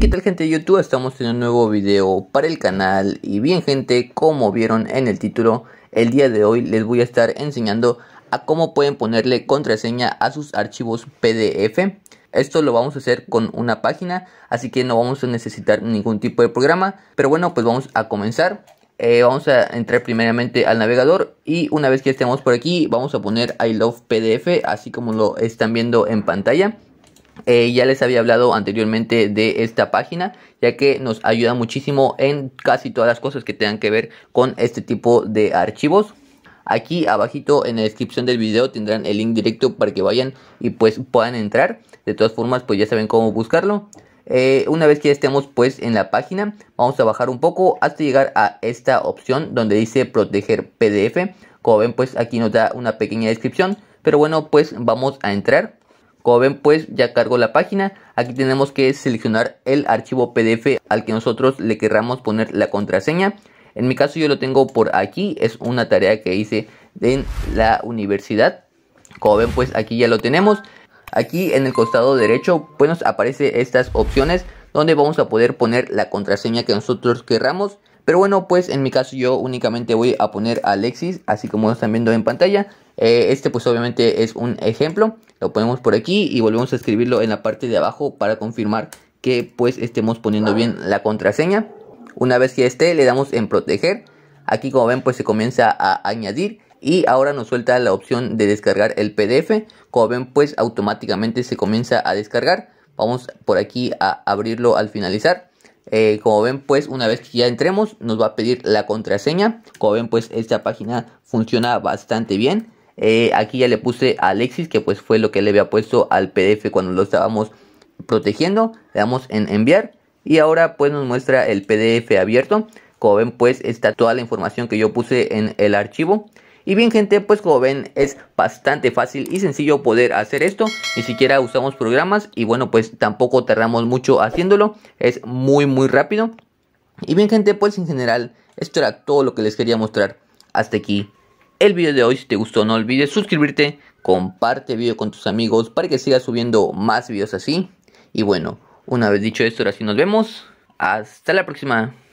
¿qué tal gente de YouTube? Estamos en un nuevo video para el canal y bien gente, como vieron en el título, el día de hoy les voy a estar enseñando a cómo pueden ponerle contraseña a sus archivos PDF. Esto lo vamos a hacer con una página, así que no vamos a necesitar ningún tipo de programa, pero bueno, pues vamos a comenzar. Eh, vamos a entrar primeramente al navegador y una vez que estemos por aquí vamos a poner I love PDF así como lo están viendo en pantalla. Eh, ya les había hablado anteriormente de esta página, ya que nos ayuda muchísimo en casi todas las cosas que tengan que ver con este tipo de archivos. Aquí abajito en la descripción del video tendrán el link directo para que vayan y pues puedan entrar. De todas formas, pues ya saben cómo buscarlo. Eh, una vez que ya estemos pues en la página, vamos a bajar un poco hasta llegar a esta opción donde dice proteger PDF. Como ven, pues aquí nos da una pequeña descripción. Pero bueno, pues vamos a entrar. Como ven pues ya cargo la página, aquí tenemos que seleccionar el archivo PDF al que nosotros le querramos poner la contraseña. En mi caso yo lo tengo por aquí, es una tarea que hice en la universidad. Como ven pues aquí ya lo tenemos. Aquí en el costado derecho pues nos aparece estas opciones donde vamos a poder poner la contraseña que nosotros querramos. Pero bueno pues en mi caso yo únicamente voy a poner Alexis así como lo están viendo en pantalla. Eh, este pues obviamente es un ejemplo. Lo ponemos por aquí y volvemos a escribirlo en la parte de abajo para confirmar que pues estemos poniendo bien la contraseña. Una vez que esté le damos en proteger. Aquí como ven pues se comienza a añadir y ahora nos suelta la opción de descargar el PDF. Como ven pues automáticamente se comienza a descargar. Vamos por aquí a abrirlo al finalizar. Eh, como ven pues una vez que ya entremos nos va a pedir la contraseña. Como ven pues esta página funciona bastante bien. Eh, aquí ya le puse a Alexis, que pues fue lo que le había puesto al PDF cuando lo estábamos protegiendo. Le damos en enviar y ahora pues nos muestra el PDF abierto. Como ven pues está toda la información que yo puse en el archivo. Y bien gente, pues como ven es bastante fácil y sencillo poder hacer esto. Ni siquiera usamos programas y bueno pues tampoco tardamos mucho haciéndolo. Es muy muy rápido. Y bien gente, pues en general esto era todo lo que les quería mostrar. Hasta aquí el video de hoy. Si te gustó, no olvides suscribirte, comparte el video con tus amigos para que sigas subiendo más videos así. Y bueno, una vez dicho esto, ahora sí nos vemos. Hasta la próxima.